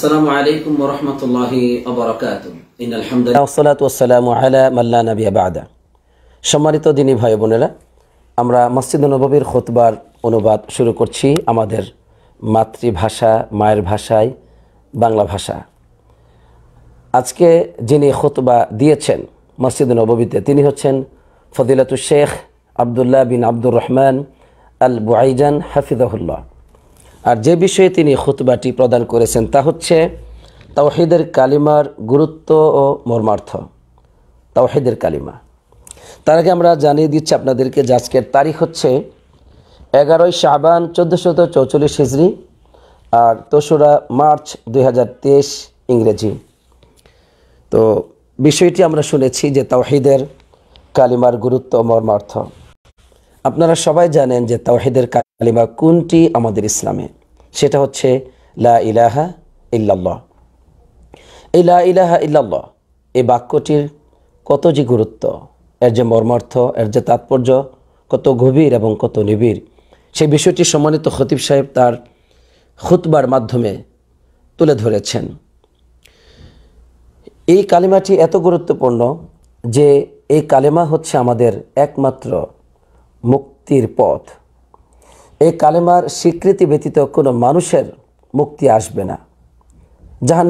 আসসালামু আলাইকুম ওয়া রাহমাতুল্লাহি ওয়া বারাকাতুহু ইন্নাল হামদুলিল্লাহ ওয়া সালাতু ওয়া সালামু আলা মান লা সম্মানিত দিনী ভাই বোনেরা আমরা মসজিদ নবীর খুতবার অনুবাদ শুরু করছি আমাদের মাতৃভাষা মায়ের ভাষায় বাংলা ভাষা আজকে যিনি খুতবা দিয়েছেন মসজিদ নবীতে তিনি হচ্ছেন ফদিলাতু শেখ আবদুল্লাহ বিন আব্দুর রহমান আল বুয়াইজান হাফিজাহুল্লাহ আর যে বিষয়ে তিনি খুতবাটি প্রদান করেছেন তা হচ্ছে তাওহিদের কালিমার গুরুত্ব ও মর্মার্থ তাওহিদের কালিমা তার আগে আমরা জানিয়ে দিচ্ছি আপনাদেরকে যে আজকের তারিখ হচ্ছে এগারোই শাহবান চোদ্দোশত চৌচল্লিশ হিজড়ি আর দোসরা মার্চ দুই ইংরেজি তো বিষয়টি আমরা শুনেছি যে তাওহিদের কালিমার গুরুত্ব মর্মার্থ আপনারা সবাই জানেন যে তাওহিদের কালিমা কোনটি আমাদের ইসলামে সেটা হচ্ছে লা ইলাহা ইল্লাল্লাহ এই লা ইলাহা ইল্লাল্লাহ এই বাক্যটির কত যে গুরুত্ব এর যে মর্মার্থ এর যে তাৎপর্য কত গভীর এবং কত নিবিড় সেই বিষয়টি সম্মানিত খতিব সাহেব তার খুতবার মাধ্যমে তুলে ধরেছেন এই কালিমাটি এত গুরুত্বপূর্ণ যে এই কালেমা হচ্ছে আমাদের একমাত্র মুক্তির পথ এই কালেমার স্বীকৃতি ব্যতীত কোনো মানুষের মুক্তি আসবে না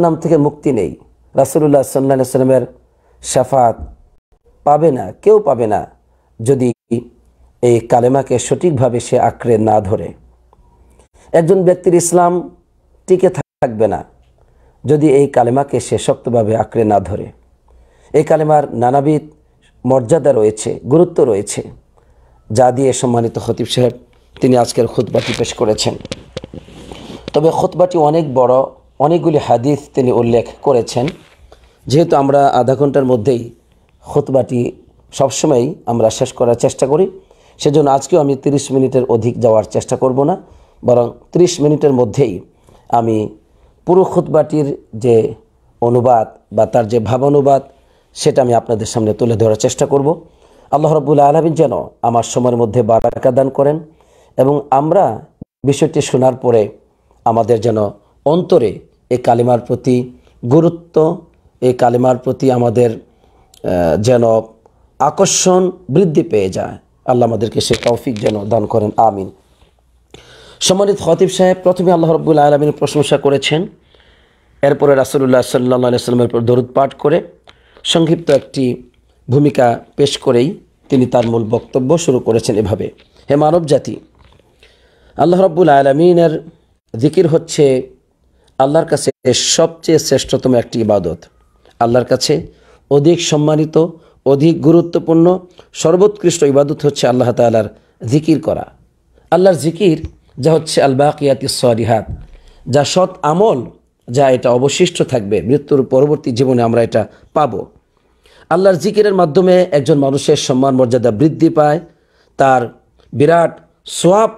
নাম থেকে মুক্তি নেই রাসুলুল্লাহ সাল্লা সাল্লামের সাফাত পাবে না কেউ পাবে না যদি এই কালেমাকে সঠিকভাবে সে আঁকড়ে না ধরে একজন ব্যক্তির ইসলাম টিকে থাকবে না যদি এই কালেমাকে সে শক্তভাবে আঁকড়ে না ধরে এই কালেমার নানাবিধ মর্যাদা রয়েছে গুরুত্ব রয়েছে যা দিয়ে সম্মানিত খতিব সাহেব তিনি আজকের খুতবাটি পেশ করেছেন তবে খুতবাটি অনেক বড় অনেকগুলি হাদিস তিনি উল্লেখ করেছেন যেহেতু আমরা আধা ঘন্টার মধ্যেই খুতবাটি সবসময়ই আমরা শেষ করার চেষ্টা করি সেজন্য আজকেও আমি 30 মিনিটের অধিক যাওয়ার চেষ্টা করব না বরং 30 মিনিটের মধ্যেই আমি পুরো খুতবাটির যে অনুবাদ বা তার যে ভাবানুবাদ সেটা আমি আপনাদের সামনে তুলে ধরার চেষ্টা করব আল্লাহ রবুল আলমিন যেন আমার সময়ের মধ্যে বারাকা দান করেন এবং আমরা বিষয়টি শোনার পরে আমাদের যেন অন্তরে এই কালিমার প্রতি গুরুত্ব এই কালিমার প্রতি আমাদের যেন আকর্ষণ বৃদ্ধি পেয়ে যায় আল্লাহ আমাদেরকে সে তৌফিক যেন দান করেন আমিন সম্মানিত হতিব সাহেব প্রথমে আল্লাহ রব্বুল আলমিনের প্রশংসা করেছেন এরপরে রাসুল্লাহ সাল্লাহ সাল্লামের উপর দরুদ পাঠ করে সংক্ষিপ্ত একটি ভূমিকা পেশ করেই তিনি তার মূল বক্তব্য শুরু করেছেন এভাবে হে মানব জাতি আল্লাহ রব্বুল আলমিনের জিকির হচ্ছে আল্লাহর কাছে সবচেয়ে শ্রেষ্ঠতম একটি ইবাদত আল্লাহর কাছে অধিক সম্মানিত অধিক গুরুত্বপূর্ণ সর্বোৎকৃষ্ট ইবাদত হচ্ছে আল্লাহ তাল্লার জিকির করা আল্লাহর জিকির যা হচ্ছে আলবাকিয়াতি সরিহাত যা সৎ আমল যা এটা অবশিষ্ট থাকবে মৃত্যুর পরবর্তী জীবনে আমরা এটা পাবো আল্লাহর জিকিরের মাধ্যমে একজন মানুষের সম্মান মর্যাদা বৃদ্ধি পায় তার বিরাট সোয়াব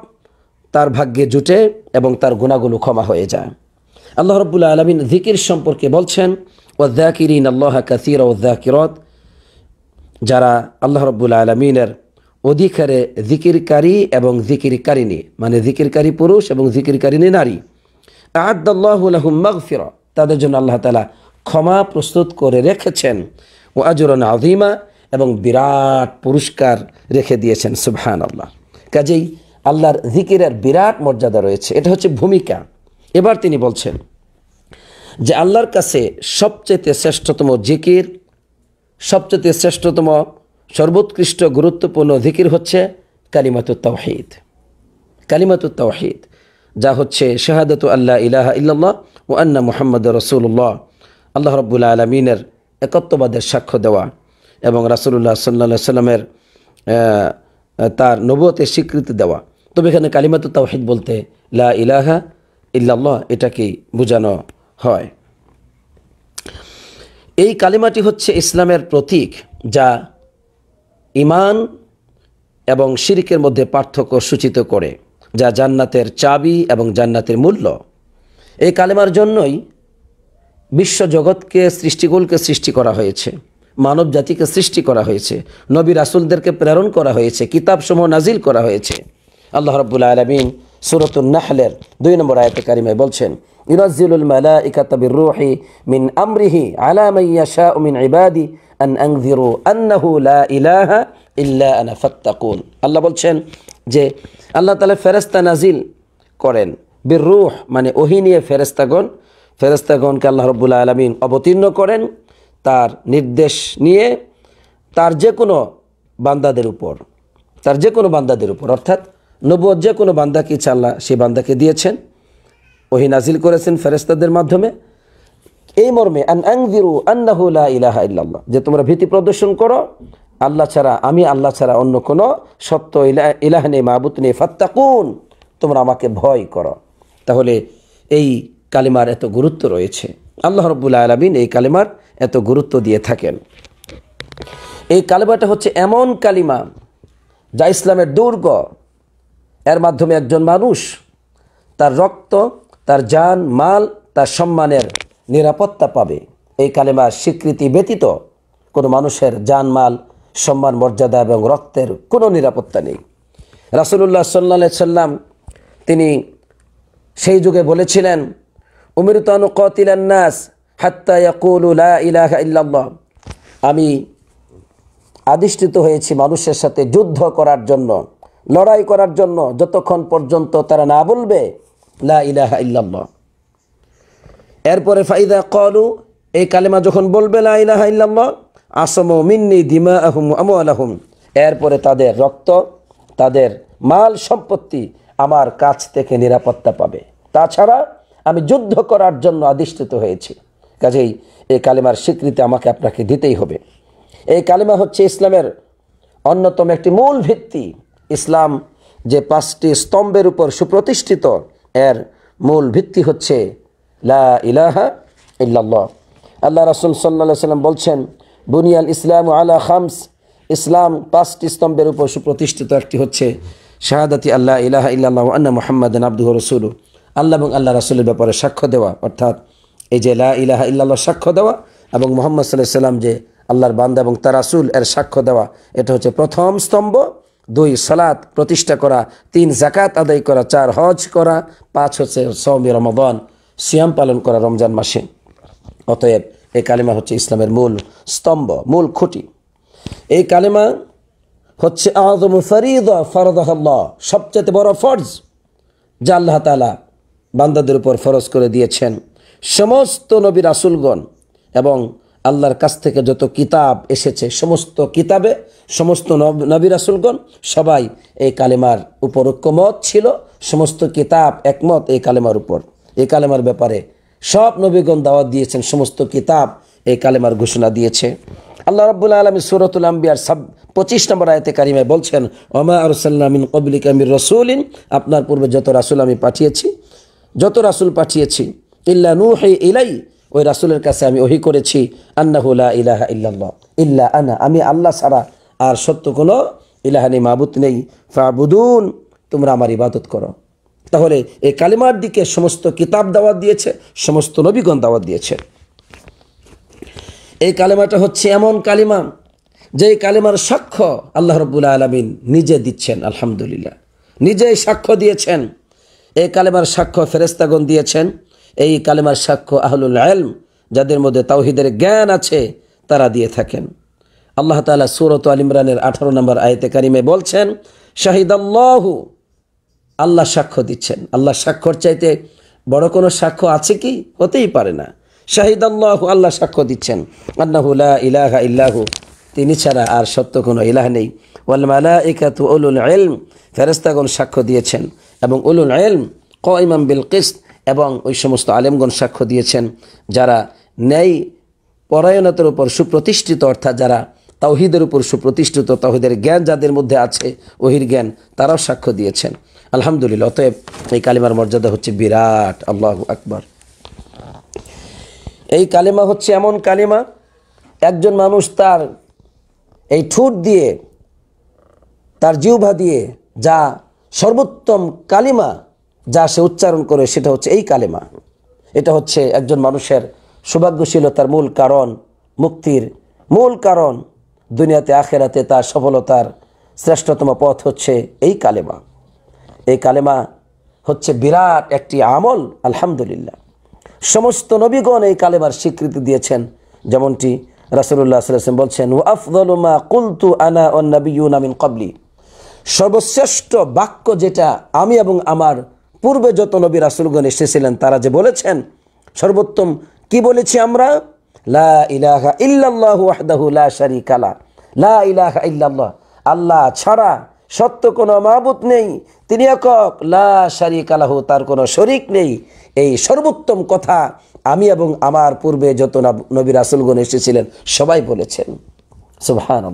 তার ভাগ্যে জুটে এবং তার গুণাগুলো ক্ষমা হয়ে যায় আল্লাহ রব্বুল আলমিন জিকির সম্পর্কে বলছেন ও জাকিরিন আল্লাহ কাসির ওদ্দাকিরত যারা আল্লাহ রব্বুল আলমিনের অধিকারে জিকিরকারী এবং জিকিরকারিনী মানে জিকিরকারী পুরুষ এবং জিকিরকারিনী নারী আদাল্লাহুল মগফির তাদের জন্য আল্লাহ তালা ক্ষমা প্রস্তুত করে রেখেছেন ও আজরণ আধিমা এবং বিরাট পুরস্কার রেখে দিয়েছেন সুবহান আল্লাহ কাজেই আল্লাহর জিকিরের বিরাট মর্যাদা রয়েছে এটা হচ্ছে ভূমিকা এবার তিনি বলছেন যে আল্লাহর কাছে সবচেয়ে শ্রেষ্ঠতম জিকির সবচেয়ে শ্রেষ্ঠতম সর্বোৎকৃষ্ট গুরুত্বপূর্ণ জিকির হচ্ছে কালিমাতু তাওহিদ কালিমাতু তাওহিদ যা হচ্ছে শাহাদত আল্লাহ ইলাহা ইল্লাল্লাহ ও আন্না মুহাম্মদ রসুল্লাহ আল্লাহ রব্বুল আলমিনের একত্ববাদের সাক্ষ্য দেওয়া এবং রাসুল্লাহ সাল্লা সাল্লামের তার নবতে স্বীকৃতি দেওয়া তবে এখানে কালিমাত তাওহিদ বলতে লা ইলাহা ইল্লাল্লাহ এটাকেই বোঝানো হয় এই কালিমাটি হচ্ছে ইসলামের প্রতীক যা ইমান এবং শিরিকের মধ্যে পার্থক্য সূচিত করে যা জান্নাতের চাবি এবং জান্নাতের মূল্য এই কালেমার জন্যই বিশ্বজগৎকে সৃষ্টিকুলকে সৃষ্টি করা হয়েছে মানব জাতিকে সৃষ্টি করা হয়েছে নবী রাসুলদেরকে প্রেরণ করা হয়েছে কিতাবসমূহ নাজিল করা হয়েছে আল্লাহ রব্বুল আলমিন সুরতুল নাহলের দুই নম্বর আয়তে কারিমায় বলছেন ইনাজিলুল মালা ইকাতাবির রুহি মিন আমরিহি আলা মাইয়াশা মিন ইবাদি আন আংজিরু আন্নাহু লা ইলাহা ইল্লা আনা ফাত্তাকুন আল্লাহ বলছেন যে আল্লাহ তালা ফেরেস্তা নাজিল করেন বীর রুহ মানে ওহি নিয়ে ফেরেস্তাগণ ফেরস্তাগণকে আল্লাহ রব্বুল্লা আলমিন অবতীর্ণ করেন তার নির্দেশ নিয়ে তার যে কোনো বান্দাদের উপর তার যে কোনো বান্দাদের উপর অর্থাৎ নবুয় যে কোনো বান্দাকে ইচ্ছা আল্লাহ সেই বান্দাকে দিয়েছেন ওহি নাজিল করেছেন ফেরেস্তাদের মাধ্যমে এই মর্মে আন যে তোমরা ভীতি প্রদর্শন করো আল্লাহ ছাড়া আমি আল্লাহ ছাড়া অন্য কোনো সত্য ইলাহ ইলাহ নেই মাহবুত নেই ফাত্তাকুন তোমরা আমাকে ভয় করো তাহলে এই কালিমার এত গুরুত্ব রয়েছে আল্লাহ রব্বুল আলমিন এই কালিমার এত গুরুত্ব দিয়ে থাকেন এই কালিমাটা হচ্ছে এমন কালিমা যা ইসলামের দুর্গ এর মাধ্যমে একজন মানুষ তার রক্ত তার যান মাল তার সম্মানের নিরাপত্তা পাবে এই কালিমার স্বীকৃতি ব্যতীত কোনো মানুষের মাল সম্মান মর্যাদা এবং রক্তের কোনো নিরাপত্তা নেই রাসুলুল্লাহ সাল্লা সাল্লাম তিনি সেই যুগে বলেছিলেন উমিরতানু কতিলান্নাস হাত্তা লা ইলাহা ইল্লাল্লাহ আমি আদিষ্ঠিত হয়েছি মানুষের সাথে যুদ্ধ করার জন্য লড়াই করার জন্য যতক্ষণ পর্যন্ত তারা না বলবে লা ইলাহা ইল্লাল্লাহ এরপরে ফাইদা কলু এই কালেমা যখন বলবে লা ইলাহা ইল্লাল্লাহ আসম মিন্নি দিমা আহম আহম এরপরে তাদের রক্ত তাদের মাল সম্পত্তি আমার কাছ থেকে নিরাপত্তা পাবে তাছাড়া আমি যুদ্ধ করার জন্য আদিষ্ঠিত হয়েছি কাজেই এই কালিমার স্বীকৃতি আমাকে আপনাকে দিতেই হবে এই কালিমা হচ্ছে ইসলামের অন্যতম একটি মূল ভিত্তি ইসলাম যে পাঁচটি স্তম্ভের উপর সুপ্রতিষ্ঠিত এর মূল ভিত্তি হচ্ছে লা ইলাহা ইল্লাল্লাহ আল্লাহ রাসুল সাল্লা সাল্লাম বলছেন বুনিয়াল ইসলাম আলা খামস ইসলাম পাঁচটি স্তম্ভের উপর সুপ্রতিষ্ঠিত একটি হচ্ছে শাহাদাতি আল্লাহ ইলাহা ইল্লাহ আন্না মোহাম্মদ আব্দুহ রসুলু আল্লাহ এবং আল্লাহ রাসুলের ব্যাপারে সাক্ষ্য দেওয়া অর্থাৎ এই যে লা ইলাহা ইল্লাহ সাক্ষ্য দেওয়া এবং মোহাম্মদ সাল্লাহ সাল্লাম যে আল্লাহর বান্দা এবং তার রাসুল এর সাক্ষ্য দেওয়া এটা হচ্ছে প্রথম স্তম্ভ দুই সালাত প্রতিষ্ঠা করা তিন জাকাত আদায় করা চার হজ করা পাঁচ হচ্ছে সৌমি রমদান সিয়াম পালন করা রমজান মাসে অতএব এই কালিমা হচ্ছে ইসলামের মূল স্তম্ভ মূল খুঁটি এই কালিমা হচ্ছে আজম ফরিদ ফরদাহ সবচেয়ে বড় ফরজ যা আল্লাহ তালা বান্দাদের উপর ফরজ করে দিয়েছেন সমস্ত নবী রাসুলগণ এবং আল্লাহর কাছ থেকে যত কিতাব এসেছে সমস্ত কিতাবে সমস্ত নবী রাসুলগণ সবাই এই কালেমার উপর ঐক্যমত ছিল সমস্ত কিতাব একমত এই কালেমার উপর এই কালেমার ব্যাপারে সব নবীগণ দাওয়াত দিয়েছেন সমস্ত কিতাব এই কালেমার ঘোষণা দিয়েছে আল্লাহ রব্বুল আলমী সুরতুল আম্বিয়ার সাব পঁচিশ নম্বর আয়তে কারিমায় বলছেন ওমা আরসাল্লামিন কবলিক আমির রসুলিন আপনার পূর্বে যত রাসুল আমি পাঠিয়েছি যত রাসুল পাঠিয়েছি ইল্লা নু হে ইলাই ওই রাসুলের কাছে আমি ওহি করেছি আন্নাহুল্লা ইলাহা ইল্লাল্লাহ ইল্লা আনা আমি আল্লাহ ছাড়া আর সত্য কোনো ইলাহানি মাহবুত নেই ফাবুদুন তোমরা আমার ইবাদত করো তাহলে এই কালিমার দিকে সমস্ত কিতাব দাওয়াত দিয়েছে সমস্ত নবীগণ দাওয়াত দিয়েছে এই কালেমাটা হচ্ছে এমন কালিমা যে কালিমার সাক্ষ্য আল্লাহ রবুল্লা আলমিন নিজে দিচ্ছেন আলহামদুলিল্লাহ নিজেই সাক্ষ্য দিয়েছেন এই কালেমার সাক্ষ্য ফেরেস্তাগণ দিয়েছেন এই কালেমার সাক্ষ্য আহলুল আলম যাদের মধ্যে তাওহিদের জ্ঞান আছে তারা দিয়ে থাকেন আল্লাহ তালা সুরত আল ইমরানের আঠারো নম্বর আয়তে কারিমে বলছেন শাহিদাল্লাহু আল্লাহ সাক্ষ্য দিচ্ছেন আল্লাহ স্বাক্ষর চাইতে বড় কোনো সাক্ষ্য আছে কি হতেই পারে না শাহিদাল্লাহু আল্লাহ সাক্ষ্য দিচ্ছেন আল্লাহুল্লা ইলাহা ইল্লাহু তিনি ছাড়া আর সত্য কোনো ইলাহ নেই ওয়াল মালা ইকাতু উলুল সাক্ষ্য দিয়েছেন এবং উলুল এলম ক ইমাম বিল কিস্ত এবং ওই সমস্ত আলেমগণ সাক্ষ্য দিয়েছেন যারা ন্যায় পরায়ণতার উপর সুপ্রতিষ্ঠিত অর্থাৎ যারা তাওহিদের উপর সুপ্রতিষ্ঠিত তাহিদের জ্ঞান যাদের মধ্যে আছে ওহির জ্ঞান তারাও সাক্ষ্য দিয়েছেন আলহামদুলিল্লাহ অতএব এই কালিমার মর্যাদা হচ্ছে বিরাট আল্লাহ আকবর এই কালিমা হচ্ছে এমন কালিমা একজন মানুষ তার এই ঠোঁট দিয়ে তার জিউভা দিয়ে যা সর্বোত্তম কালিমা যা সে উচ্চারণ করে সেটা হচ্ছে এই কালিমা এটা হচ্ছে একজন মানুষের সৌভাগ্যশীলতার মূল কারণ মুক্তির মূল কারণ দুনিয়াতে আখেরাতে তার সফলতার শ্রেষ্ঠতম পথ হচ্ছে এই কালেমা এই কালেমা হচ্ছে বিরাট একটি আমল আলহামদুলিল্লাহ সমস্ত নবীগণ এই কালেমার স্বীকৃতি দিয়েছেন যেমনটি রাসুল্লাহ বলছেন ও আফদুমা কুলতু আনা ও নবী কবলি সর্বশ্রেষ্ঠ বাক্য যেটা আমি এবং আমার পূর্বে যত নবী রাসুলগণ এসেছিলেন তারা যে বলেছেন সর্বোত্তম কি বলেছি আমরা লা ইলাহা ইল্লাল্লাহ ওয়াহদাহু লা শারিকালা লা ইলাহা ইল্লাল্লাহ আল্লাহ ছাড়া সত্য কোনো মাহবুত নেই তিনি একক লা শারিক আলাহু তার কোনো শরিক নেই এই সর্বোত্তম কথা আমি এবং আমার পূর্বে যত নবী রাসুলগণ এসেছিলেন সবাই বলেছেন সুবহান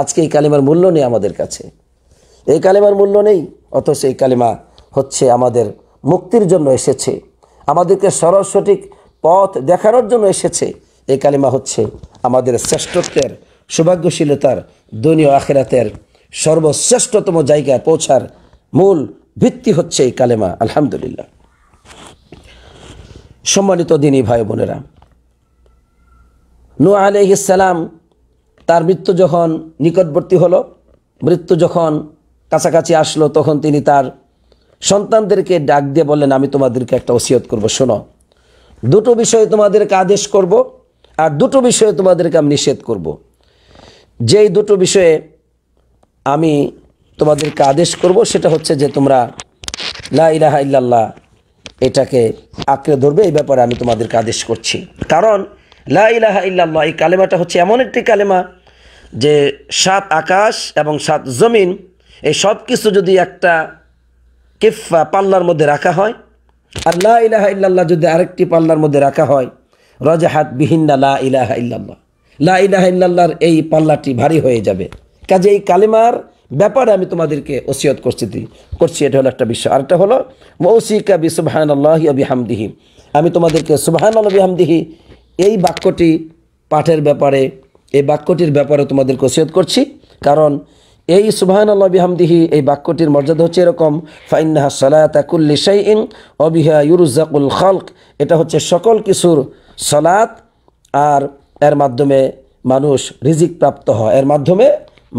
আজকে এই কালিমার মূল্য নেই আমাদের কাছে এই কালেমার মূল্য নেই অথচ এই কালেমা হচ্ছে আমাদের মুক্তির জন্য এসেছে আমাদেরকে সরস্বতিক সঠিক পথ দেখানোর জন্য এসেছে এই কালিমা হচ্ছে আমাদের শ্রেষ্ঠত্বের সৌভাগ্যশীলতার দৈনীয় আখেরাতের সর্বশ্রেষ্ঠতম জায়গায় পৌঁছার মূল ভিত্তি হচ্ছে এই কালেমা আলহামদুলিল্লাহ সম্মানিত দিনই ভাই বোনেরা নু আলহ ইসালাম তার মৃত্যু যখন নিকটবর্তী হলো মৃত্যু যখন কাছাকাছি আসলো তখন তিনি তার সন্তানদেরকে ডাক দিয়ে বললেন আমি তোমাদেরকে একটা ওসিয়ত করব শোনো দুটো বিষয়ে তোমাদেরকে আদেশ করব আর দুটো বিষয়ে তোমাদেরকে আমি নিষেধ করব। যেই দুটো বিষয়ে আমি তোমাদেরকে আদেশ করব সেটা হচ্ছে যে তোমরা লা ইলাহা ইল্লাল্লাহ এটাকে আঁকড়ে ধরবে এই ব্যাপারে আমি তোমাদেরকে আদেশ করছি কারণ লা ইলাহা ইল্লাল্লাহ এই কালেমাটা হচ্ছে এমন একটি কালেমা যে সাত আকাশ এবং সাত জমিন এই সব কিছু যদি একটা কেফা পাল্লার মধ্যে রাখা হয় আল্লাহ ইলাহা ইল্লাল্লাহ যদি আরেকটি পাল্লার মধ্যে রাখা হয় রজাহাত বিহিন্না লা ইলাহা ইল্লাল্লাহ লা ইলাহা ইল্লাল্লাহর এই পাল্লাটি ভারী হয়ে যাবে কাজে এই কালিমার ব্যাপারে আমি তোমাদেরকে ওসিয়ত করছি করছি এটা হলো একটা বিষয় আর একটা হলো মৌসিকা বি সুবাহান আল্লাহ আমি তোমাদেরকে সুবাহান আল্লাহ বিহামদিহি এই বাক্যটি পাঠের ব্যাপারে এই বাক্যটির ব্যাপারে তোমাদেরকে ওসিয়ত করছি কারণ এই সুবাহান আল্লাহ বিহামদিহি এই বাক্যটির মর্যাদা হচ্ছে এরকম ফাইন্নাহা সালাতাকুল্লি শাইন অবিহা ইউরুজাকুল খালক এটা হচ্ছে সকল কিছুর সলাত আর এর মাধ্যমে মানুষ রিজিক প্রাপ্ত হয় এর মাধ্যমে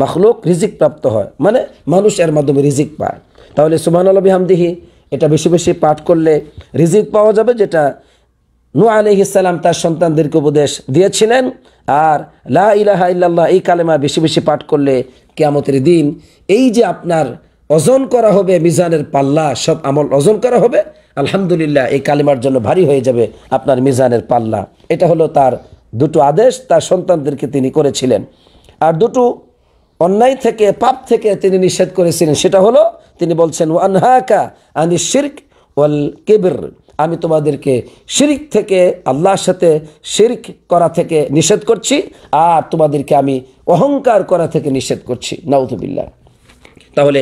মাখলুক রিজিক প্রাপ্ত হয় মানে মানুষ এর মাধ্যমে রিজিক পায় তাহলে সুবাহান আল্লাহ বিহামদিহি এটা বেশি বেশি পাঠ করলে রিজিক পাওয়া যাবে যেটা নু আলি ইসালাম তার সন্তানদেরকে উপদেশ দিয়েছিলেন আর লা ইলাহা ইল্লাল্লাহ এই কালেমা বেশি বেশি পাঠ করলে কেয়ামতের দিন এই যে আপনার অজন করা হবে মিজানের পাল্লা সব আমল অজন করা হবে আলহামদুলিল্লাহ এই কালিমার জন্য ভারী হয়ে যাবে আপনার মিজানের পাল্লা এটা হলো তার দুটো আদেশ তার সন্তানদেরকে তিনি করেছিলেন আর দুটো অন্যায় থেকে পাপ থেকে তিনি নিষেধ করেছিলেন সেটা হলো তিনি বলছেন ওয়ানহাকা আনি শির্ক ওয়াল কেবির আমি তোমাদেরকে শিরিক থেকে আল্লাহর সাথে শিরিক করা থেকে নিষেধ করছি আর তোমাদেরকে আমি অহংকার করা থেকে নিষেধ করছি নাউদুবিল্লা তাহলে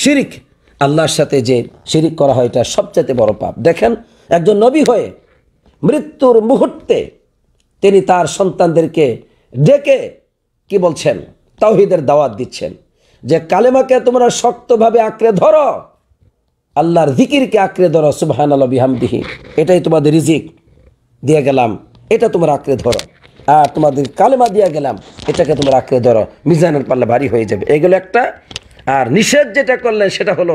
শিরিক আল্লাহর সাথে যে শিরিক করা হয় এটা সবচেয়ে বড় পাপ দেখেন একজন নবী হয়ে মৃত্যুর মুহূর্তে তিনি তার সন্তানদেরকে ডেকে কি বলছেন তাওহিদের দাওয়াত দিচ্ছেন যে কালেমাকে তোমরা শক্তভাবে আঁকড়ে ধরো আল্লাহর জিকিরকে আঁকড়ে ধরো সুবহান আল্লাহ বিহামদিহি এটাই তোমাদের রিজিক দিয়ে গেলাম এটা তোমরা আঁকড়ে ধরো আর তোমাদের কালেমা দিয়া গেলাম এটাকে তোমরা আঁকড়ে ধরো মিজানের পাল্লা ভারী হয়ে যাবে এগুলো একটা আর নিষেধ যেটা করলেন সেটা হলো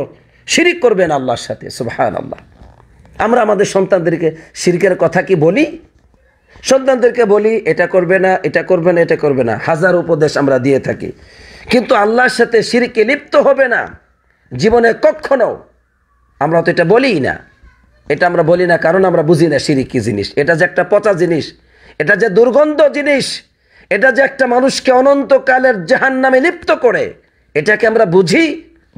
শিরিক করবেন আল্লাহর সাথে সুবহান আল্লাহ আমরা আমাদের সন্তানদেরকে শিরকের কথা কি বলি সন্তানদেরকে বলি এটা করবে না এটা করবে না এটা করবে না হাজার উপদেশ আমরা দিয়ে থাকি কিন্তু আল্লাহর সাথে শিরকে লিপ্ত হবে না জীবনে কক্ষণও আমরা তো এটা বলিই না এটা আমরা বলি না কারণ আমরা বুঝি না সিঁড়ি কী জিনিস এটা যে একটা পচা জিনিস এটা যে দুর্গন্ধ জিনিস এটা যে একটা মানুষকে অনন্তকালের জাহান নামে লিপ্ত করে এটাকে আমরা বুঝি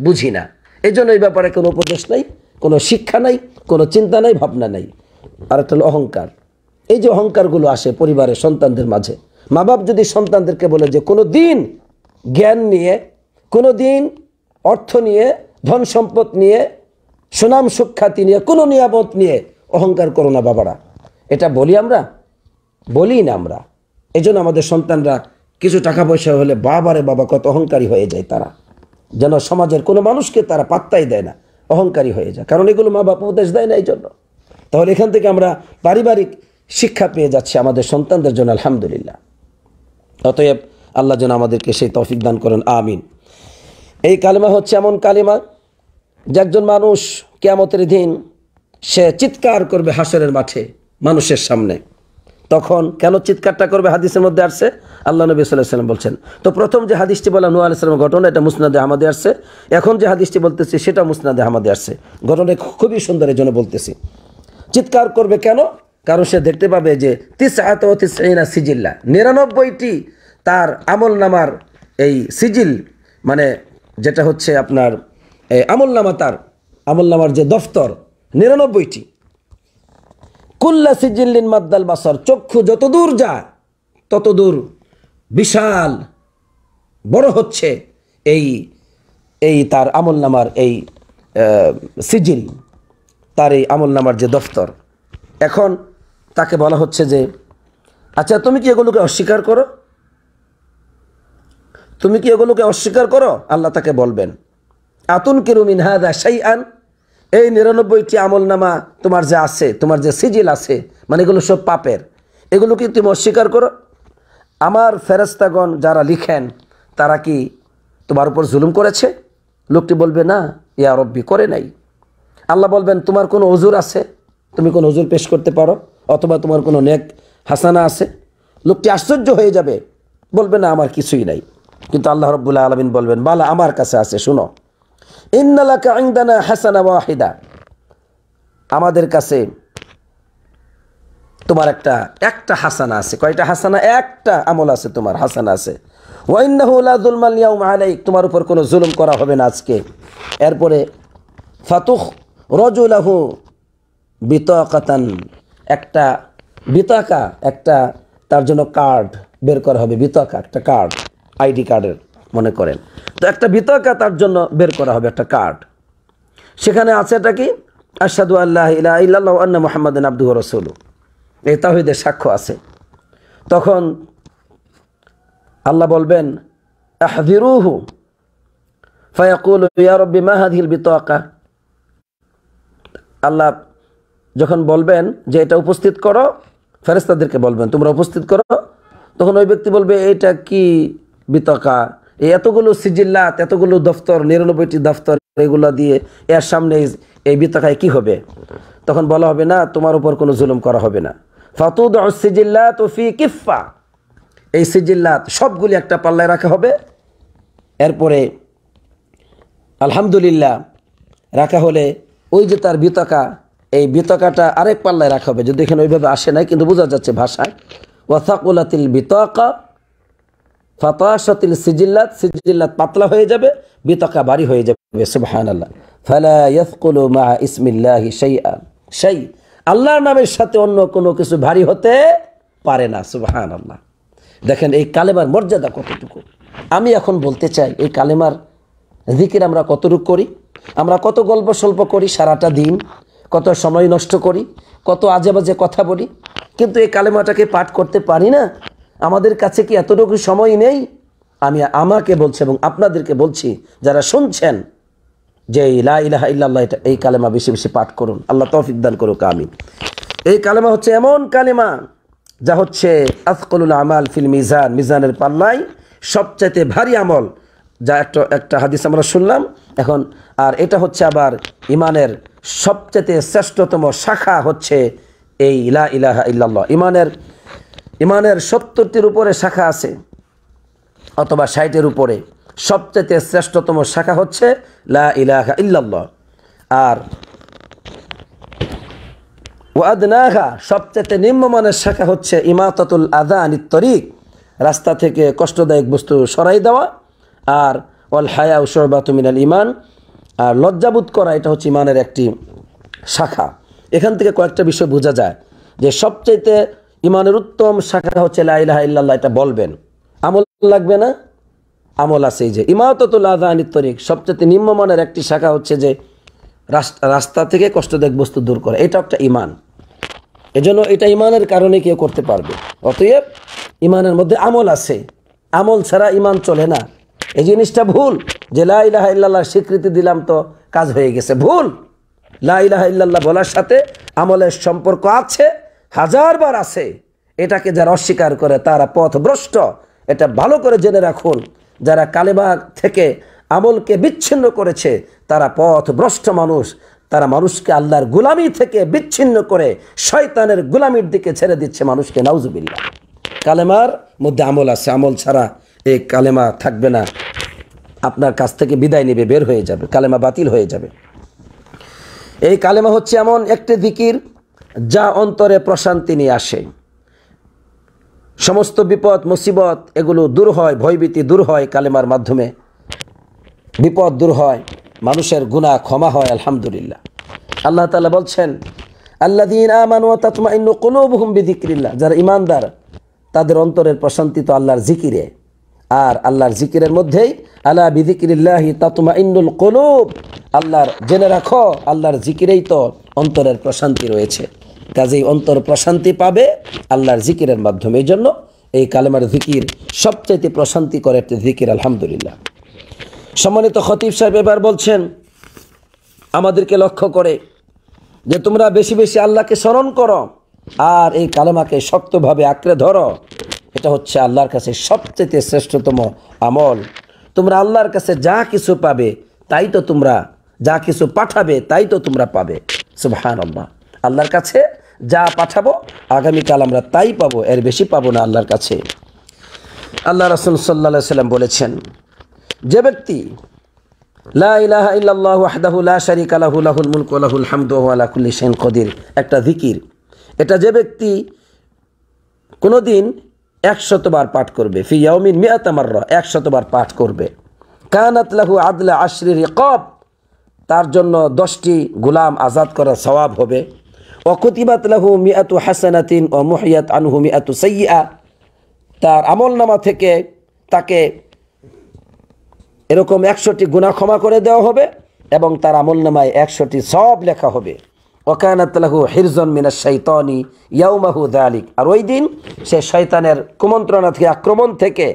বুঝি না এই জন্য এই ব্যাপারে কোনো উপদেশ নাই কোনো শিক্ষা নাই কোনো চিন্তা নাই ভাবনা নাই আর একটা অহংকার এই যে অহংকারগুলো আসে পরিবারের সন্তানদের মাঝে মা বাপ যদি সন্তানদেরকে বলে যে কোনো দিন জ্ঞান নিয়ে কোনো দিন অর্থ নিয়ে ধন সম্পদ নিয়ে সুনাম সুখ্যাতি নিয়ে কোনো নিয়াবত নিয়ে অহংকার করো না বাবারা এটা বলি আমরা বলি না আমরা এজন্য আমাদের সন্তানরা কিছু টাকা পয়সা হলে বাবারে বাবা কত অহংকারী হয়ে যায় তারা যেন সমাজের কোনো মানুষকে তারা পাত্তাই দেয় না অহংকারী হয়ে যায় কারণ এগুলো মা বাপ উপদেশ দেয় না এই জন্য তাহলে এখান থেকে আমরা পারিবারিক শিক্ষা পেয়ে যাচ্ছি আমাদের সন্তানদের জন্য আলহামদুলিল্লাহ অতএব আল্লাহ যেন আমাদেরকে সেই তফিক দান করেন আমিন এই কালিমা হচ্ছে এমন কালিমা যে একজন মানুষ কেয়ামতের দিন সে চিৎকার করবে হাসরের মাঠে মানুষের সামনে তখন কেন চিৎকারটা করবে হাদিসের মধ্যে আসছে আল্লাহ নবী সাল্লাম বলছেন তো প্রথম যে হাদিসটি বলা নুয়া ইসলামের ঘটনা এটা মুসনাদে আহমদে আসছে এখন যে হাদিসটি বলতেছি সেটা মুসনাদে আহমদে আসছে ঘটনা খুবই সুন্দর এই জন্য বলতেছি চিৎকার করবে কেন কারণ সে দেখতে পাবে যে তিসাহাত তিসা সিজিল্লা নিরানব্বইটি তার আমল নামার এই সিজিল মানে যেটা হচ্ছে আপনার আমল নামা তার আমল নামার যে দফতর নিরানব্বইটি কুল্লা সিজিল্লিন মাদ্দাল বাসর চক্ষু যত দূর যা তত দূর বিশাল বড় হচ্ছে এই এই তার আমল নামার এই সিজিল তার এই আমল নামার যে দফতর এখন তাকে বলা হচ্ছে যে আচ্ছা তুমি কি এগুলোকে অস্বীকার করো তুমি কি এগুলোকে অস্বীকার করো আল্লাহ তাকে বলবেন আতুন কিরুমিন হাদা সাই আন এই নিরানব্বইটি আমল নামা তোমার যে আছে তোমার যে সিজিল আছে মানে এগুলো সব পাপের এগুলো কি তুমি অস্বীকার করো আমার ফেরস্তাগণ যারা লিখেন তারা কি তোমার উপর জুলুম করেছে লোকটি বলবে না ইয়া রব্বি করে নাই আল্লাহ বলবেন তোমার কোনো অজুর আছে তুমি কোনো অজুর পেশ করতে পারো অথবা তোমার কোনো নেক হাসানা আছে লোকটি আশ্চর্য হয়ে যাবে বলবে না আমার কিছুই নাই কিন্তু আল্লাহ রব্বুল্লাহ আলমিন বলবেন বালা আমার কাছে আছে শুনো ইন্নালাকা আইন্দানা হাসানা ওয়াহিদা আমাদের কাছে তোমার একটা একটা হাসানা আছে কয়টা হাসানা একটা আমল আছে তোমার হাসানা আছে তোমার উপর কোনো জুলুম করা হবে না আজকে এরপরে ফাতুখ রজুলাহু বিতান একটা বিতাকা একটা তার জন্য কার্ড বের করা হবে বিতাকা একটা কার্ড আইডি কার্ডের মনে করেন তো একটা বিতর্কা তার জন্য বের করা হবে একটা কার্ড সেখানে আছে এটা কি আসাদু আল্লাহ ইহ্না মোহাম্মদ আব্দু রসুল এই তাহিদের সাক্ষ্য আছে তখন আল্লাহ বলবেন আহদিরুহু ফায়াকুল ইয়ারব্বি মাহাদিল বিতকা আল্লাহ যখন বলবেন যে এটা উপস্থিত করো ফেরেস্তাদেরকে বলবেন তোমরা উপস্থিত করো তখন ওই ব্যক্তি বলবে এটা কি বিতকা এতগুলো সিজিল্লাত এতগুলো দফতর নিরানব্বইটি দফতর এগুলো দিয়ে এর সামনে এই বিতকায় কি হবে তখন বলা হবে না তোমার উপর কোনো জুলুম করা হবে না ফাতুদ সিজিল্লাত ফি কিফা এই সিজিল্লাত সবগুলি একটা পাল্লায় রাখা হবে এরপরে আলহামদুলিল্লাহ রাখা হলে ওই যে তার বিতকা এই বিতকাটা আরেক পাল্লায় রাখা হবে যদি এখানে ওইভাবে আসে নাই কিন্তু বোঝা যাচ্ছে ভাষায় ওয়াসাকুলাতিল বিতকা ফাতাশাতিল সিজিল্লাত সিজিল্লাত পাতলা হয়ে যাবে বিতকা বাড়ি হয়ে যাবে সুবহান আল্লাহ ফালা ইয়াসকুলু মা ইসমিল্লাহি শাইআ শাই আল্লাহর নামের সাথে অন্য কোনো কিছু ভারী হতে পারে না সুবহান আল্লাহ দেখেন এই কালেমার মর্যাদা কতটুকু আমি এখন বলতে চাই এই কালেমার দিকের আমরা কতটুকু করি আমরা কত গল্প স্বল্প করি সারাটা দিন কত সময় নষ্ট করি কত আজে বাজে কথা বলি কিন্তু এই কালেমাটাকে পাঠ করতে পারি না আমাদের কাছে কি এতটুকু সময় নেই আমি আমাকে বলছি এবং আপনাদেরকে বলছি যারা শুনছেন যে ইলা ইলাহা ইল্লাল্লাহ এটা এই কালেমা বেশি বেশি পাঠ করুন আল্লাহ তৌফিক দান করুক আমি এই কালেমা হচ্ছে এমন কালেমা যা হচ্ছে আসকলুল আমাল ফিল মিজান মিজানের পাল্লায় সবচাইতে ভারী আমল যা একটা একটা হাদিস আমরা শুনলাম এখন আর এটা হচ্ছে আবার ইমানের সবচেয়ে শ্রেষ্ঠতম শাখা হচ্ছে এই ইলা ইলাহা ইল্লাল্লাহ ইমানের ইমানের সত্তরটির উপরে শাখা আছে অথবা ষাটের উপরে সবচেয়ে শ্রেষ্ঠতম শাখা হচ্ছে লা ইল্লাল্লাহ আর ওয়াদনাহা সবচেয়ে নিম্নমানের শাখা হচ্ছে ইমাতুল আদান তরিক রাস্তা থেকে কষ্টদায়ক বস্তু সরাই দেওয়া আর অল হায়া উসরবা তুমিনাল ইমান আর লজ্জাবোধ করা এটা হচ্ছে ইমানের একটি শাখা এখান থেকে কয়েকটা বিষয় বোঝা যায় যে সবচাইতে ইমানের উত্তম শাখা হচ্ছে লাইলাহ এটা বলবেন আমল লাগবে না আমল আছে যে ইমাততুল আদাহানি তরিক সবচেয়ে নিম্নমানের একটি শাখা হচ্ছে যে রাস্তা থেকে কষ্টদায়ক বস্তু দূর করে এটা একটা ইমান এজন্য এটা ইমানের কারণে কেউ করতে পারবে অতএব ইমানের মধ্যে আমল আছে আমল ছাড়া ইমান চলে না এই জিনিসটা ভুল যে লাহা ইল্লাল্লাহ স্বীকৃতি দিলাম তো কাজ হয়ে গেছে ভুল লাহা ইল্লাল্লাহ বলার সাথে আমলের সম্পর্ক আছে হাজারবার আছে এটাকে যারা অস্বীকার করে তারা পথ ভ্রষ্ট এটা ভালো করে জেনে রাখুন যারা কালেমা থেকে আমলকে বিচ্ছিন্ন করেছে তারা পথ ভ্রষ্ট মানুষ তারা মানুষকে আল্লাহর গুলামি থেকে বিচ্ছিন্ন করে শয়তানের গুলামির দিকে ছেড়ে দিচ্ছে মানুষকে নাউজুবিল্লা কালেমার মধ্যে আমল আছে আমল ছাড়া এই কালেমা থাকবে না আপনার কাছ থেকে বিদায় নেবে বের হয়ে যাবে কালেমা বাতিল হয়ে যাবে এই কালেমা হচ্ছে এমন একটি দিকির যা অন্তরে প্রশান্তি নিয়ে আসে সমস্ত বিপদ মুসিবত এগুলো দূর হয় ভয়ভীতি দূর হয় কালেমার মাধ্যমে বিপদ দূর হয় মানুষের গুণা ক্ষমা হয় আলহামদুলিল্লাহ আল্লাহ তালা বলছেন আল্লা দিন আমানুমাইন্য কোনো বহুম্বি যারা ইমানদার তাদের অন্তরের প্রশান্তি তো আল্লাহর জিকিরে আর আল্লাহর জিকিরের মধ্যেই আল্লাহ বিদিকিরিল্লাহি তাতুমা ইন্নুল কলুব আল্লাহর জেনে রাখো আল্লাহর জিকিরেই তো অন্তরের প্রশান্তি রয়েছে কাজেই অন্তর প্রশান্তি পাবে আল্লাহর জিকিরের মাধ্যমে এই জন্য এই কালেমার জিকির সবচাইতে প্রশান্তি করে একটি জিকির আলহামদুলিল্লাহ সম্মানিত খতিব সাহেব এবার বলছেন আমাদেরকে লক্ষ্য করে যে তোমরা বেশি বেশি আল্লাহকে স্মরণ করো আর এই কালেমাকে শক্তভাবে আঁকড়ে ধরো এটা হচ্ছে আল্লাহর কাছে সবচেয়ে শ্রেষ্ঠতম আমল তোমরা আল্লাহর কাছে যা কিছু পাবে তাই তো তোমরা যা কিছু পাঠাবে তাই তো তোমরা পাবে সুবাহ আল্লাহর কাছে যা পাঠাবো আগামীকাল আমরা তাই পাবো এর বেশি পাবো না আল্লাহর কাছে আল্লাহ রসুল সাল্লা সাল্লাম বলেছেন যে ব্যক্তি একটা জিকির এটা যে ব্যক্তি কোনো দিন একশতবার পাঠ করবে ফিয়াউমিন ইয়াউমিন মিয়াতামাররা একশতবার পাঠ করবে কানাত লাহু আদলা আশরির কব তার জন্য দশটি গোলাম আজাদ করার সওয়াব হবে অকতিবাত লাহু মিয়াতু হাসানাতিন ও মুহিয়াত আনহু মিয়াতু সৈয়া তার আমল নামা থেকে তাকে এরকম একশোটি গুণা ক্ষমা করে দেওয়া হবে এবং তার আমল নামায় একশোটি সব লেখা হবে লাহু হিরজন মিনা শৈতনি ইয়াউমাহু দালিক আর ওই দিন সে শয়তানের কুমন্ত্রণা থেকে আক্রমণ থেকে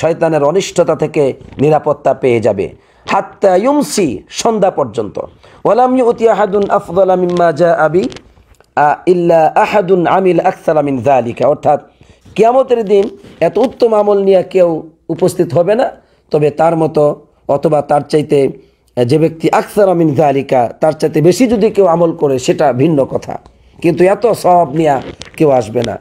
শয়তানের অনিষ্টতা থেকে নিরাপত্তা পেয়ে যাবে হাত্তা ইউমসি সন্ধ্যা পর্যন্ত ওলাম ইউতিয়া হাদুন আফদুল মিম্মা জা আবি ইল্লা আহাদুন আমিল আকসালামিন জালিকা অর্থাৎ কিয়ামতের দিন এত উত্তম আমল নিয়ে কেউ উপস্থিত হবে না তবে তার মতো অথবা তার চাইতে যে ব্যক্তি আকসার আমিন জালিকা তার চাইতে বেশি যদি কেউ আমল করে সেটা ভিন্ন কথা কিন্তু এত সব নিয়ে কেউ আসবে না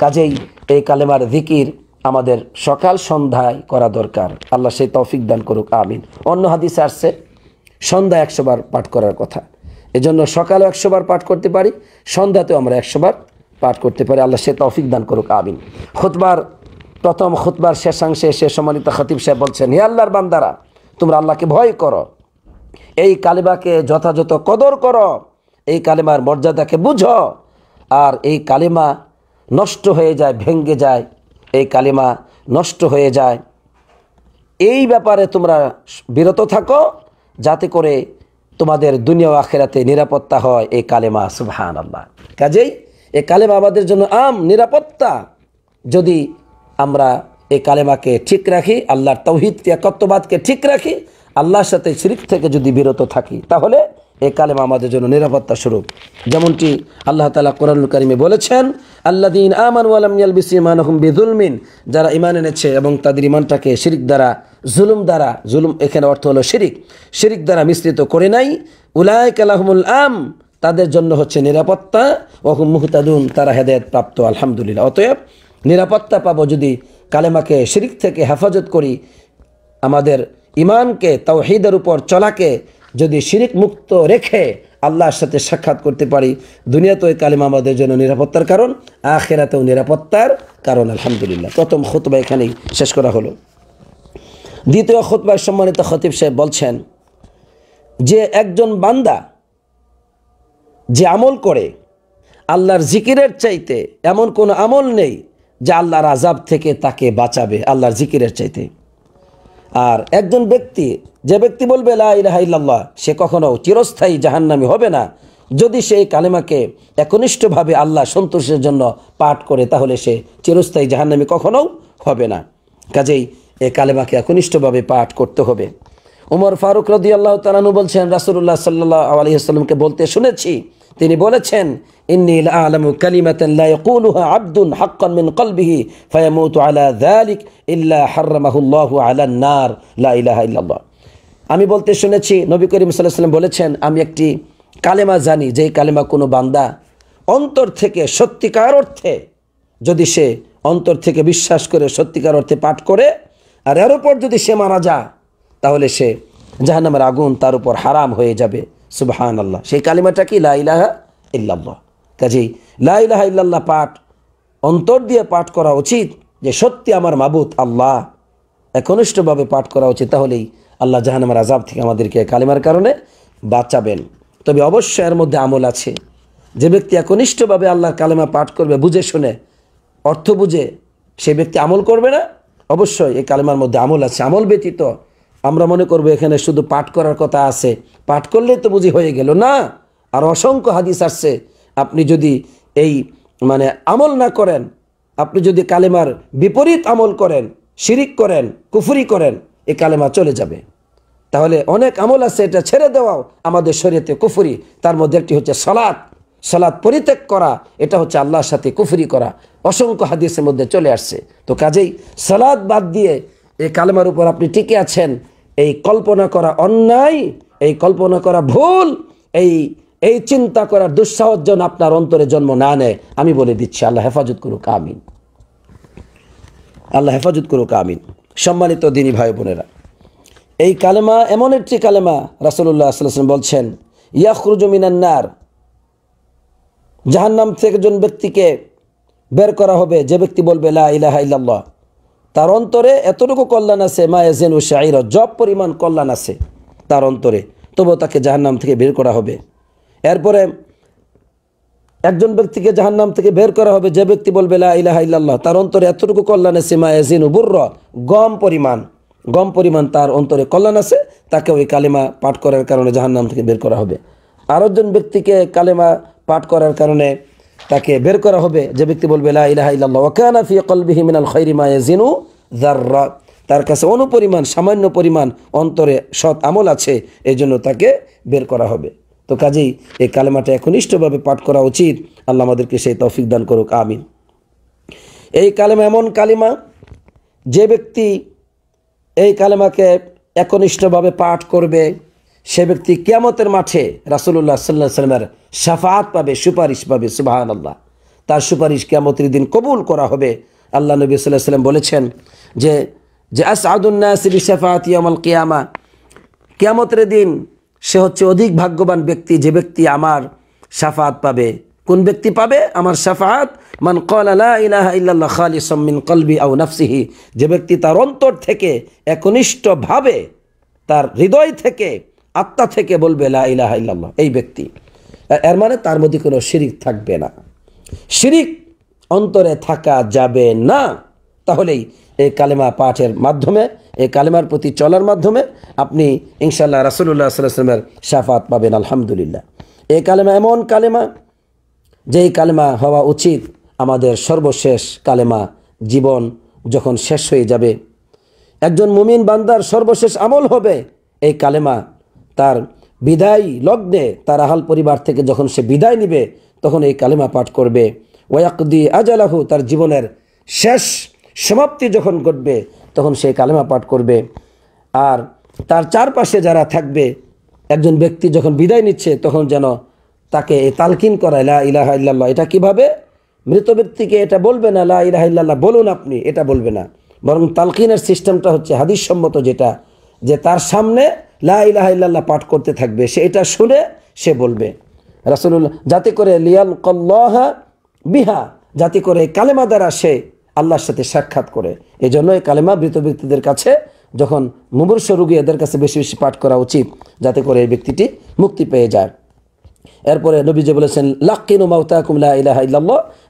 কাজেই এই কালেমার জিকির আমাদের সকাল সন্ধ্যায় করা দরকার আল্লাহ সেই তৌফিক দান করুক আমিন অন্য হাদিসে আসছে সন্ধ্যা একশোবার পাঠ করার কথা এজন্য সকালে একশো বার পাঠ করতে পারি সন্ধ্যাতেও আমরা একশো বার পাঠ করতে পারি আল্লাহ সে তৌফিক দান করুক আবিন খুতবার প্রথম খুতবার শেষাংশে এসে সম্মানিত খতিব সাহেব বলছেন হে আল্লাহর বান্দারা তোমরা আল্লাহকে ভয় করো এই কালিমাকে যথাযথ কদর করো এই কালিমার মর্যাদাকে বুঝো আর এই কালিমা নষ্ট হয়ে যায় ভেঙ্গে যায় এই কালিমা নষ্ট হয়ে যায় এই ব্যাপারে তোমরা বিরত থাকো যাতে করে তোমাদের দুনিয়া আখেরাতে নিরাপত্তা হয় এই কালেমা সুবহান আল্লাহ কাজেই এ কালেমা আমাদের জন্য আম নিরাপত্তা যদি আমরা এই কালেমাকে ঠিক রাখি আল্লাহর তৌহিদ একত্ববাদকে ঠিক রাখি আল্লাহর সাথে শিরিক থেকে যদি বিরত থাকি তাহলে এ কালেমা আমাদের জন্য নিরাপত্তা স্বরূপ যেমনটি আল্লাহ তালা কোরআনুল করিমে বলেছেন আল্লা দিন আমান ওয়ালামিয়াল বিসিমানহম বিদুলমিন যারা ইমান এনেছে এবং তাদের ইমানটাকে শিরিক দ্বারা জুলুম দ্বারা জুলুম এখানে অর্থ হলো শিরিক শিরিক দ্বারা মিশ্রিত করে নাই উলায় কালাহমুল আম তাদের জন্য হচ্ছে নিরাপত্তা ওহম মুহতাদুন তারা হেদায়ত প্রাপ্ত আলহামদুলিল্লাহ অতএব নিরাপত্তা পাবো যদি কালেমাকে শিরিক থেকে হেফাজত করি আমাদের ইমানকে তাও হেদের উপর চলাকে যদি শিরিক মুক্ত রেখে আল্লাহর সাথে সাক্ষাৎ করতে পারি তো এই কালিমা আমাদের জন্য নিরাপত্তার কারণ আখেরাতেও নিরাপত্তার কারণ আলহামদুলিল্লাহ প্রথম খোতবা এখানেই শেষ করা হলো দ্বিতীয় খোতবায় সম্মানিত খতিব সাহেব বলছেন যে একজন বান্দা যে আমল করে আল্লাহর জিকিরের চাইতে এমন কোনো আমল নেই যা আল্লাহর আজাব থেকে তাকে বাঁচাবে আল্লাহর জিকিরের চাইতে আর একজন ব্যক্তি যে ব্যক্তি বলবে লাহাইল্লাহ সে কখনো চিরস্থায়ী জাহান্নামি হবে না যদি সে এই কালেমাকে একনিষ্ঠভাবে আল্লাহ সন্তোষের জন্য পাঠ করে তাহলে সে চিরস্থায়ী জাহান্নামি কখনো হবে না কাজেই এ কালেমাকে একনিষ্ঠভাবে পাঠ করতে হবে উমর ফারুক রদি আল্লাহ তালানু বলছেন রাসুল্লাহ সাল্লাহ আলহিহাস্লামকে বলতে শুনেছি তিনি বলেছেন ইন্নি আলামু কালিমাতান লা ইয়াকুলুহা আব্দুন হাক্কান মিন কলবিহি ফায়ামুতু আলা যালিক ইল্লা হাররামাহুল্লাহু আলা নার লা ইলাহা ইল্লাল্লাহ আমি বলতে শুনেছি নবী করিম সাল্লাল্লাহু আলাইহি বলেছেন আমি একটি কালেমা জানি যেই কালেমা কোনো বান্দা অন্তর থেকে সত্যিকার অর্থে যদি সে অন্তর থেকে বিশ্বাস করে সত্যিকার অর্থে পাঠ করে আর এর উপর যদি সে মারা যা তাহলে সে জাহান্নামের আগুন তার উপর হারাম হয়ে যাবে সুবহান আল্লাহ সেই কালিমাটা কি লাইলাহা ইল্লাল্লাহ কাজেই লাইলাহা ইল্লাল্লাহ পাঠ অন্তর দিয়ে পাঠ করা উচিত যে সত্যি আমার মাবুত আল্লাহ একনিষ্ঠভাবে পাঠ করা উচিত তাহলেই আল্লাহ জাহানামার আজাব থেকে আমাদেরকে কালিমার কারণে বাঁচাবেন তবে অবশ্যই এর মধ্যে আমল আছে যে ব্যক্তি একনিষ্ঠভাবে আল্লাহর কালেমা পাঠ করবে বুঝে শুনে অর্থ বুঝে সে ব্যক্তি আমল করবে না অবশ্যই এই কালেমার মধ্যে আমল আছে আমল ব্যতীত আমরা মনে করবো এখানে শুধু পাঠ করার কথা আছে পাঠ করলে তো বুঝি হয়ে গেল না আর অসংখ্য হাদিস আসছে আপনি যদি এই মানে আমল না করেন আপনি যদি কালেমার বিপরীত আমল করেন শিরিক করেন কুফুরি করেন এই কালেমা চলে যাবে তাহলে অনেক আমল আছে এটা ছেড়ে দেওয়াও আমাদের শরীরতে কুফুরি তার মধ্যে একটি হচ্ছে সলাদ সালাদ পরিত্যাগ করা এটা হচ্ছে আল্লাহর সাথে কুফরি করা অসংখ্য হাদিসের মধ্যে চলে আসছে তো কাজেই সালাদ বাদ দিয়ে এই কালেমার উপর আপনি টিকে আছেন এই কল্পনা করা অন্যায় এই কল্পনা করা ভুল এই এই চিন্তা করার দুঃসাহস যেন আপনার অন্তরে জন্ম না নেয় আমি বলে দিচ্ছি আল্লাহ হেফাজত করুক আমিন আল্লাহ হেফাজত করুক আমিন সম্মানিত দিনী ভাই বোনেরা এই কালেমা এমন একটি কালেমা রাসুল্লাহ আসলাম বলছেন ইয়াখরুজমিনান্নার জাহান্নাম থেকে একজন ব্যক্তিকে বের করা হবে যে ব্যক্তি বলবে লা ইলাহা ইল্লাল্লাহ তার অন্তরে এতটুকু কল্যাণ আছে মা এজেন ও শাহির জব পরিমাণ কল্যাণ আছে তার অন্তরে তবুও তাকে জাহান্নাম থেকে বের করা হবে এরপরে একজন ব্যক্তিকে জাহান্নাম থেকে বের করা হবে যে ব্যক্তি বলবে লা ইলাহা ইল্লাল্লাহ তার অন্তরে এতটুকু কল্যাণ আছে মা এজিন বুর্র গম পরিমাণ গম পরিমাণ তার অন্তরে কল্যাণ আছে তাকে ওই কালেমা পাঠ করার কারণে জাহান্নাম থেকে বের করা হবে আরেকজন ব্যক্তিকে কালেমা পাঠ করার কারণে তাকে বের করা হবে যে ব্যক্তি বলবে তার কাছে অনুপরিমাণ সামান্য পরিমাণ অন্তরে সৎ আমল আছে এই জন্য তাকে বের করা হবে তো কাজেই এই কালেমাটা একনিষ্ঠভাবে পাঠ করা উচিত আল্লাহ আমাদেরকে সেই তৌফিক দান করুক আমিন এই কালেমা এমন কালিমা যে ব্যক্তি এই কালেমাকে একনিষ্ঠভাবে পাঠ করবে সে ব্যক্তি কেয়ামতের মাঠে রাসুল্লাহ সাল্লাহ সাল্লামের সাফাত পাবে সুপারিশ পাবে সুবাহান আল্লাহ তার সুপারিশ কেয়ামতের দিন কবুল করা হবে আল্লাহ নবী সাল্লাহ সাল্লাম বলেছেন যে যে আস আদুল্নাসির সাফাত ইয়ামাল কেয়ামা কেয়ামতের দিন সে হচ্ছে অধিক ভাগ্যবান ব্যক্তি যে ব্যক্তি আমার সাফাত পাবে কোন ব্যক্তি পাবে আমার সাফাত মান কল আল্লাহ ইল্লাহ খালি সম্মিন কলবি আউ নাফসিহি যে ব্যক্তি তার অন্তর থেকে একনিষ্ঠভাবে তার হৃদয় থেকে আত্মা থেকে বলবে লা ইলাহা ইল্লাল্লাহ এই ব্যক্তি এর মানে তার মধ্যে কোনো শিরিক থাকবে না শিরিক অন্তরে থাকা যাবে না তাহলেই এই কালেমা পাঠের মাধ্যমে এই কালেমার প্রতি চলার মাধ্যমে আপনি ইনশাল্লাহ রাসুল্লাহ সাল্লামের সাফাত পাবেন আলহামদুলিল্লাহ এই কালেমা এমন কালেমা যেই কালেমা হওয়া উচিত আমাদের সর্বশেষ কালেমা জীবন যখন শেষ হয়ে যাবে একজন মুমিন বান্দার সর্বশেষ আমল হবে এই কালেমা তার বিদায় লগ্নে তার আহাল পরিবার থেকে যখন সে বিদায় নিবে তখন এই কালেমা পাঠ করবে ওয়াকদি আজালাহু তার জীবনের শেষ সমাপ্তি যখন ঘটবে তখন সে কালেমা পাঠ করবে আর তার চারপাশে যারা থাকবে একজন ব্যক্তি যখন বিদায় নিচ্ছে তখন যেন তাকে তালকিন করায় লা ইলাহা ইল্লাল্লাহ এটা কিভাবে মৃত ব্যক্তিকে এটা বলবে না লা ইলাহা ইল্লাল্লাহ বলুন আপনি এটা বলবে না বরং তালকিনের সিস্টেমটা হচ্ছে হাদিস সম্মত যেটা যে তার সামনে লা ইল্লাল্লাহ পাঠ করতে থাকবে সে এটা শুনে সে বলবে রাসুল যাতে করে লিয়াল কল্লাহা বিহা যাতে করে কালেমা দ্বারা সে আল্লাহর সাথে সাক্ষাৎ করে এই জন্য এই কালেমা ব্যক্তিদের কাছে যখন মুমূর্ষ রুগী এদের কাছে বেশি বেশি পাঠ করা উচিত যাতে করে এই ব্যক্তিটি মুক্তি পেয়ে যায় এরপরে নবীজি বলেছেন লাক্কিনু মাউতা কুমলা ইলাহ ইল্লাহ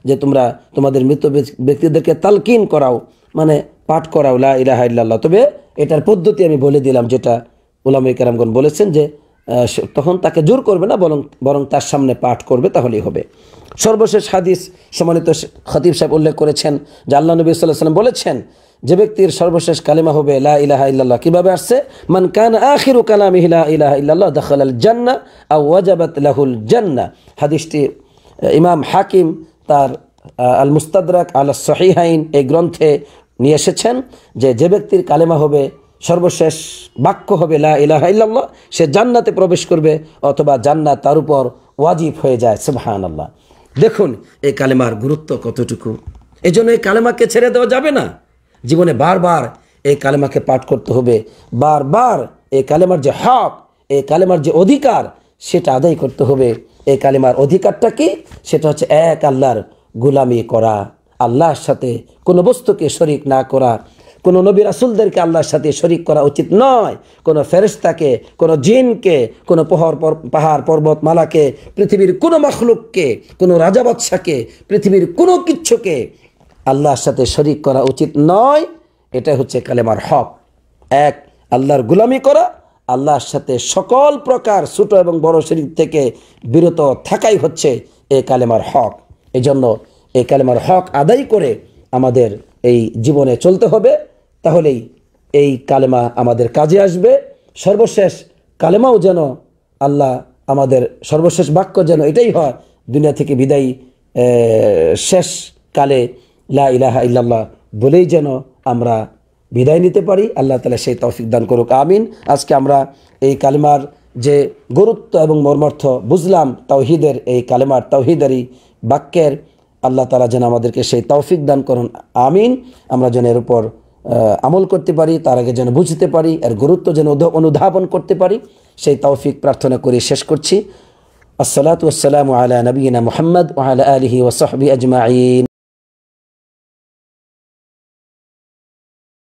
যে তোমরা তোমাদের মৃত ব্যক্তিদেরকে তালকিন করাও মানে পাঠ করা উলা ইলাহা ইল্লাহ তবে এটার পদ্ধতি আমি বলে দিলাম যেটা উলামে কারামগণ বলেছেন যে তখন তাকে জোর করবে না বরং বরং তার সামনে পাঠ করবে তাহলেই হবে সর্বশেষ হাদিস সম্মানিত খতিব সাহেব উল্লেখ করেছেন যে আল্লাহ নবী সাল্লাহ সাল্লাম বলেছেন যে ব্যক্তির সর্বশেষ কালিমা হবে লা ইলাহা ইল্লাল্লাহ কীভাবে আসছে মান কান আখিরু কালাম ইহিলা ইলাহা ইল্লাল্লাহ দখল আল জান্না আ ওয়াজাবাত লাহুল জান্না হাদিসটি ইমাম হাকিম তার আল মুস্তাদরাক আল সহিহাইন এই গ্রন্থে নিয়ে এসেছেন যে যে ব্যক্তির কালেমা হবে সর্বশেষ বাক্য হবে লা ইলাহা ইল্লাল্লাহ সে জান্নাতে প্রবেশ করবে অথবা জান্নাত তার উপর ওয়াজিব হয়ে যায় সুবহান আল্লাহ দেখুন এই কালেমার গুরুত্ব কতটুকু এই জন্য এই কালেমাকে ছেড়ে দেওয়া যাবে না জীবনে বারবার এই কালেমাকে পাঠ করতে হবে বারবার এই কালেমার যে হক এই কালেমার যে অধিকার সেটা আদায় করতে হবে এই কালেমার অধিকারটা কি সেটা হচ্ছে এক আল্লাহর গুলামি করা আল্লাহর সাথে কোনো বস্তুকে শরিক না করা কোনো নবী রাসুলদেরকে আল্লাহর সাথে শরিক করা উচিত নয় কোনো ফেরেস্তাকে কোনো জিনকে কোনো পহর পাহাড় পর্বতমালাকে পৃথিবীর কোনো মখলুককে কোনো রাজা বাদশাকে পৃথিবীর কোনো কিচ্ছুকে আল্লাহর সাথে শরিক করা উচিত নয় এটা হচ্ছে কালেমার হক এক আল্লাহর গুলামি করা আল্লাহর সাথে সকল প্রকার ছোট এবং বড় শরীর থেকে বিরত থাকাই হচ্ছে এ কালেমার হক এজন্য এই কালেমার হক আদায় করে আমাদের এই জীবনে চলতে হবে তাহলেই এই কালেমা আমাদের কাজে আসবে সর্বশেষ কালেমাও যেন আল্লাহ আমাদের সর্বশেষ বাক্য যেন এটাই হয় দুনিয়া থেকে বিদায়ী শেষ কালে লা ইলাহা ইল্লাল্লাহ বলেই যেন আমরা বিদায় নিতে পারি আল্লাহ তালা সেই তৌফিক দান করুক আমিন আজকে আমরা এই কালেমার যে গুরুত্ব এবং মর্মার্থ বুঝলাম তাওহিদের এই কালেমার তাওহিদারি বাক্যের আল্লাহ তালা যেন আমাদেরকে সেই তৌফিক দান করুন আমিন আমরা যেন এর উপর আমল করতে পারি তার আগে যেন বুঝতে পারি এর গুরুত্ব যেন অনুধাবন করতে পারি সেই তৌফিক প্রার্থনা করে শেষ করছি আসসালাতু আসসালামু আলা নবীনা মোহাম্মদ আলা আলহি ওসহবি আজমাইন